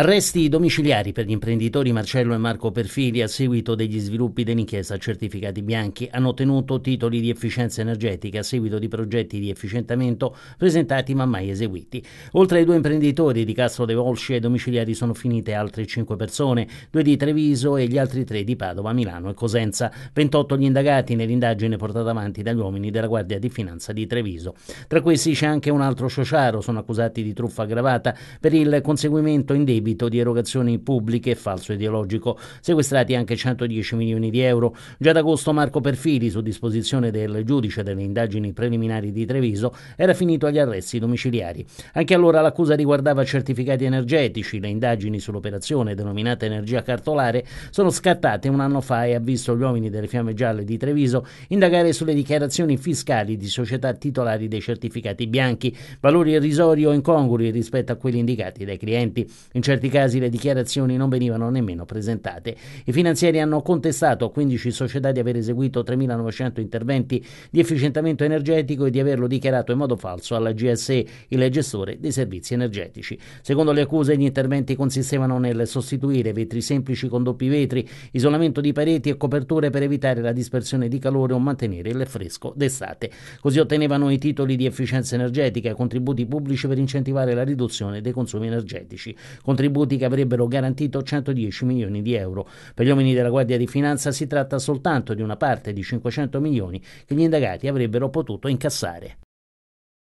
Arresti domiciliari per gli imprenditori Marcello e Marco Perfili a seguito degli sviluppi dell'inchiesta certificati bianchi hanno ottenuto titoli di efficienza energetica a seguito di progetti di efficientamento presentati ma mai eseguiti. Oltre ai due imprenditori di Castro De Volsci ai domiciliari sono finite altre cinque persone, due di Treviso e gli altri tre di Padova, Milano e Cosenza. 28 gli indagati nell'indagine portata avanti dagli uomini della Guardia di Finanza di Treviso. Tra questi c'è anche un altro sociaro, sono accusati di truffa aggravata per il conseguimento in debito debito di erogazioni pubbliche e falso ideologico. Sequestrati anche 110 milioni di euro. Già ad agosto Marco Perfili, su disposizione del giudice delle indagini preliminari di Treviso, era finito agli arresti domiciliari. Anche allora l'accusa riguardava certificati energetici. Le indagini sull'operazione denominata energia cartolare sono scattate un anno fa e ha visto gli uomini delle Fiamme Gialle di Treviso indagare sulle dichiarazioni fiscali di società titolari dei certificati bianchi, valori irrisori o incongrui rispetto a quelli indicati dai clienti. In certi certi casi le dichiarazioni non venivano nemmeno presentate. I finanzieri hanno contestato a 15 società di aver eseguito 3.900 interventi di efficientamento energetico e di averlo dichiarato in modo falso alla GSE, il gestore dei servizi energetici. Secondo le accuse gli interventi consistevano nel sostituire vetri semplici con doppi vetri, isolamento di pareti e coperture per evitare la dispersione di calore o mantenere il fresco d'estate. Così ottenevano i titoli di efficienza energetica e contributi pubblici per incentivare la riduzione dei consumi energetici. Contributi contributi che avrebbero garantito 110 milioni di euro. Per gli uomini della Guardia di Finanza si tratta soltanto di una parte di 500 milioni che gli indagati avrebbero potuto incassare.